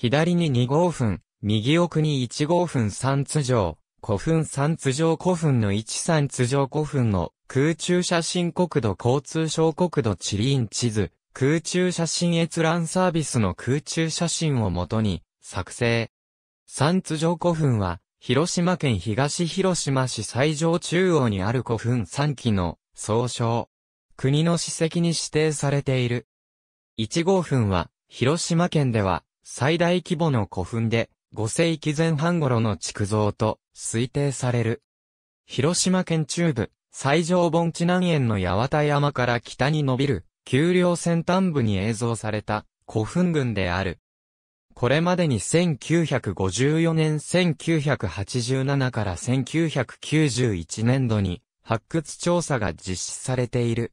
左に2号墳、右奥に1号墳3つ上、古墳3つ上古墳の13つ上古墳の空中写真国土交通省国土地理院地図、空中写真閲覧サービスの空中写真をもとに作成。三つ城古墳は、広島県東広島市西条中央にある古墳3基の総称。国の史跡に指定されている。1号墳は、広島県では、最大規模の古墳で、5世紀前半頃の築造と推定される。広島県中部、最上盆地南園の八幡山から北に伸びる、丘陵先端部に映像された古墳群である。これまでに1954年1987から1991年度に発掘調査が実施されている。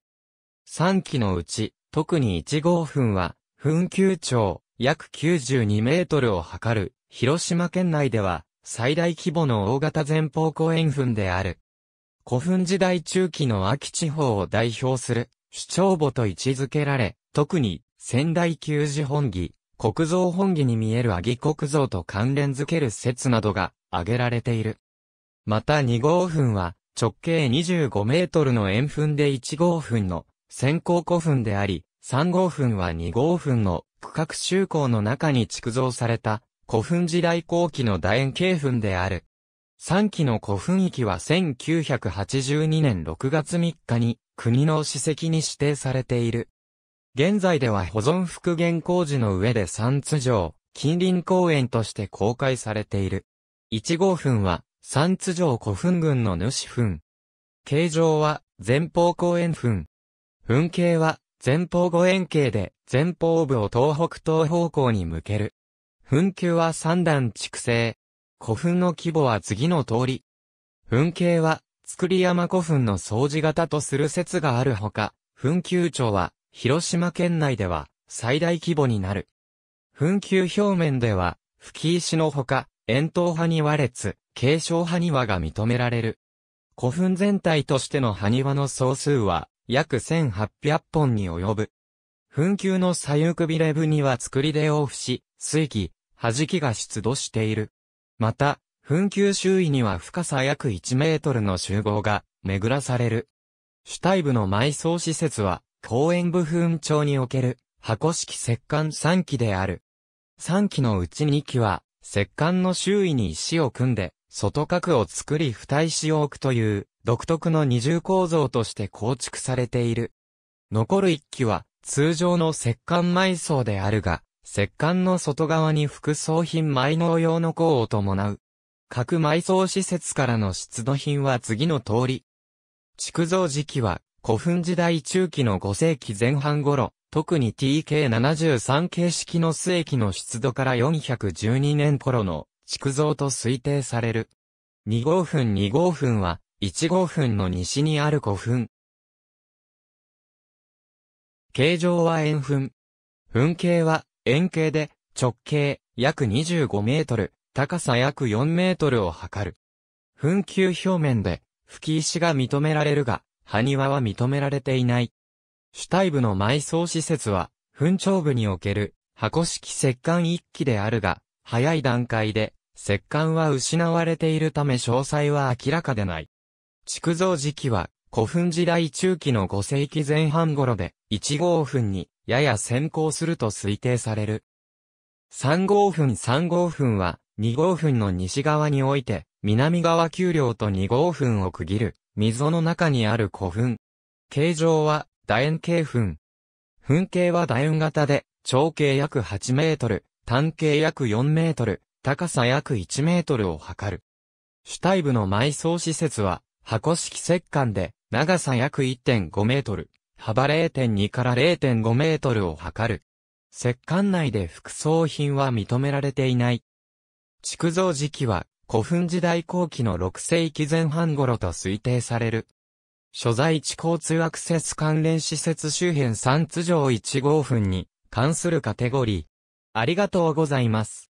3基のうち、特に1号墳は、墳丘町、約92メートルを測る、広島県内では、最大規模の大型前方後円墳である。古墳時代中期の秋地方を代表する、主張墓と位置づけられ、特に、仙台旧寺本義、国造本義に見える阿儀国造と関連づける説などが挙げられている。また2号墳は直径25メートルの円墳で1号墳の先行古墳であり、3号墳は2号墳の区画修工の中に築造された古墳時代後期の楕円形墳である。3期の古墳域は1982年6月3日に国の史跡に指定されている。現在では保存復元工事の上で三津城、近隣公園として公開されている。1号墳は三津城古墳群の主墳。形状は前方公園墳。墳形は前方後円形で前方部を東北東方向に向ける。墳丘は三段築成。古墳の規模は次の通り。墳形は、造山古墳の掃除型とする説があるほか、墳丘町は、広島県内では、最大規模になる。墳丘表面では、吹石のほか、円筒派に列、継承派にが認められる。古墳全体としての埴輪の総数は、約1800本に及ぶ。墳丘の左右くびれ部には作りで往復し、水気、弾きが出土している。また、墳丘周囲には深さ約1メートルの集合が巡らされる。主体部の埋葬施設は、公園部墳町における箱式石棺3基である。3基のうち2基は、石棺の周囲に石を組んで、外角を作り二石を置くという独特の二重構造として構築されている。残る一基は、通常の石棺埋葬であるが、石棺の外側に副葬品埋納用の項を伴う。各埋葬施設からの出土品は次の通り。築造時期は、古墳時代中期の5世紀前半頃、特に TK73 形式の末期の出土から412年頃の築造と推定される。2号墳2号墳は、1号墳の西にある古墳。形状は円墳。墳形は円形で直径約25メートル、高さ約4メートルを測る。墳丘表面で吹き石が認められるが、埴輪は認められていない。主体部の埋葬施設は、墳頂部における箱式石棺一基であるが、早い段階で石棺は失われているため詳細は明らかでない。築造時期は古墳時代中期の5世紀前半頃で1号墳にやや先行すると推定される。3号墳3号墳は2号墳の西側において南側丘陵と2号墳を区切る溝の中にある古墳。形状は楕円形墳。墳形は楕円型で長径約8メートル、単径約4メートル、高さ約1メートルを測る。主体部の埋葬施設は箱式石棺で、長さ約1.5メートル、幅0.2から0.5メートルを測る。石棺内で副葬品は認められていない。築造時期は古墳時代後期の6世紀前半頃と推定される。所在地交通アクセス関連施設周辺3つ城1号墳に関するカテゴリー。ありがとうございます。